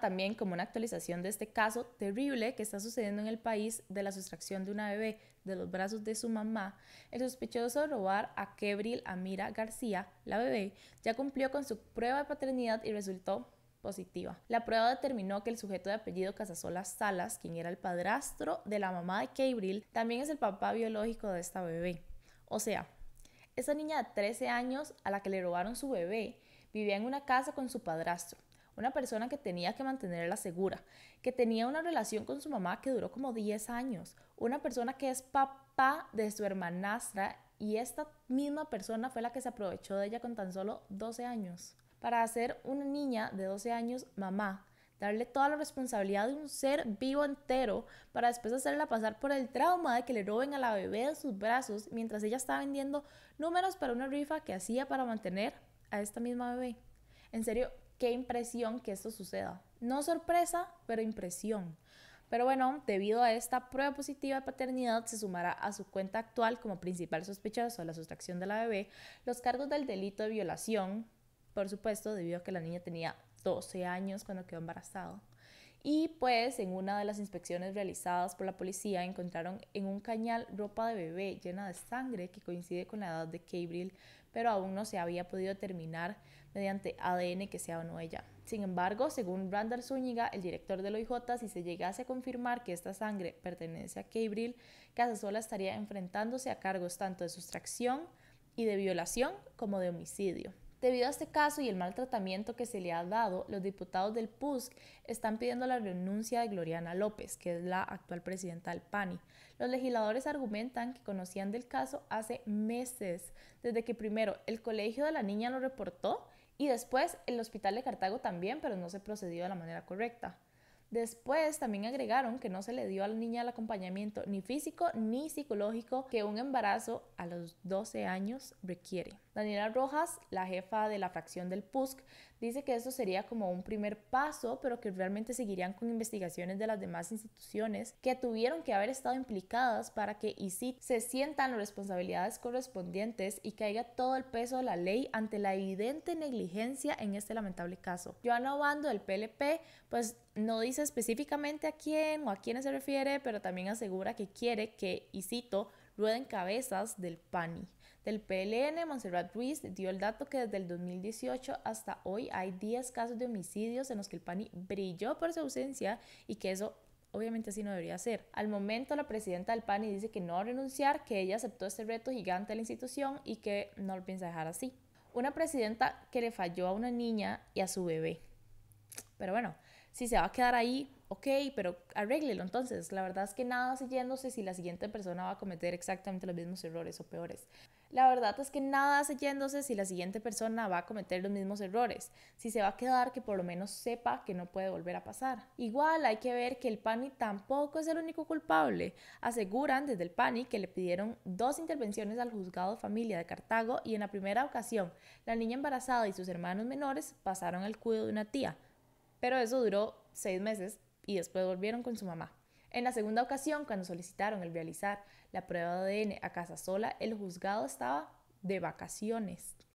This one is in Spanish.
también como una actualización de este caso terrible que está sucediendo en el país de la sustracción de una bebé de los brazos de su mamá, el sospechoso de robar a Kebril Amira García, la bebé, ya cumplió con su prueba de paternidad y resultó positiva. La prueba determinó que el sujeto de apellido Casasola Salas, quien era el padrastro de la mamá de Kebril, también es el papá biológico de esta bebé. O sea, esa niña de 13 años a la que le robaron su bebé vivía en una casa con su padrastro, una persona que tenía que mantenerla segura, que tenía una relación con su mamá que duró como 10 años, una persona que es papá de su hermanastra y esta misma persona fue la que se aprovechó de ella con tan solo 12 años. Para hacer una niña de 12 años mamá, darle toda la responsabilidad de un ser vivo entero para después hacerla pasar por el trauma de que le roben a la bebé de sus brazos mientras ella estaba vendiendo números para una rifa que hacía para mantener a esta misma bebé. En serio, qué impresión que esto suceda. No sorpresa, pero impresión. Pero bueno, debido a esta prueba positiva de paternidad, se sumará a su cuenta actual como principal sospechoso de la sustracción de la bebé los cargos del delito de violación, por supuesto, debido a que la niña tenía 12 años cuando quedó embarazada y pues en una de las inspecciones realizadas por la policía encontraron en un cañal ropa de bebé llena de sangre que coincide con la edad de Gabriel, pero aún no se había podido determinar mediante ADN que sea o no ella. Sin embargo, según Randall Zúñiga, el director del OIJ, si se llegase a confirmar que esta sangre pertenece a Gabriel, Casasola estaría enfrentándose a cargos tanto de sustracción y de violación como de homicidio. Debido a este caso y el mal que se le ha dado, los diputados del PUSC están pidiendo la renuncia de Gloriana López, que es la actual presidenta del PANI. Los legisladores argumentan que conocían del caso hace meses, desde que primero el colegio de la niña lo reportó y después el hospital de Cartago también, pero no se procedió de la manera correcta. Después también agregaron que no se le dio a la niña el acompañamiento ni físico ni psicológico que un embarazo a los 12 años requiere. Daniela Rojas, la jefa de la fracción del PUSC, dice que esto sería como un primer paso, pero que realmente seguirían con investigaciones de las demás instituciones que tuvieron que haber estado implicadas para que ICIT se sientan las responsabilidades correspondientes y caiga todo el peso de la ley ante la evidente negligencia en este lamentable caso. Joana Obando del PLP, pues no dice específicamente a quién o a quiénes se refiere, pero también asegura que quiere que, y rueden cabezas del PANI del PLN, Monserrat Ruiz, dio el dato que desde el 2018 hasta hoy hay 10 casos de homicidios en los que el PANI brilló por su ausencia y que eso obviamente así no debería ser. Al momento la presidenta del PANI dice que no va a renunciar, que ella aceptó este reto gigante a la institución y que no lo piensa dejar así. Una presidenta que le falló a una niña y a su bebé. Pero bueno, si se va a quedar ahí, ok, pero arréglelo entonces. La verdad es que nada siguiéndose yéndose si la siguiente persona va a cometer exactamente los mismos errores o peores. La verdad es que nada hace yéndose si la siguiente persona va a cometer los mismos errores. Si se va a quedar, que por lo menos sepa que no puede volver a pasar. Igual hay que ver que el PANI tampoco es el único culpable. Aseguran desde el PANI que le pidieron dos intervenciones al juzgado de familia de Cartago y en la primera ocasión la niña embarazada y sus hermanos menores pasaron al cuidado de una tía. Pero eso duró seis meses y después volvieron con su mamá. En la segunda ocasión, cuando solicitaron el realizar la prueba de ADN a casa sola, el juzgado estaba de vacaciones.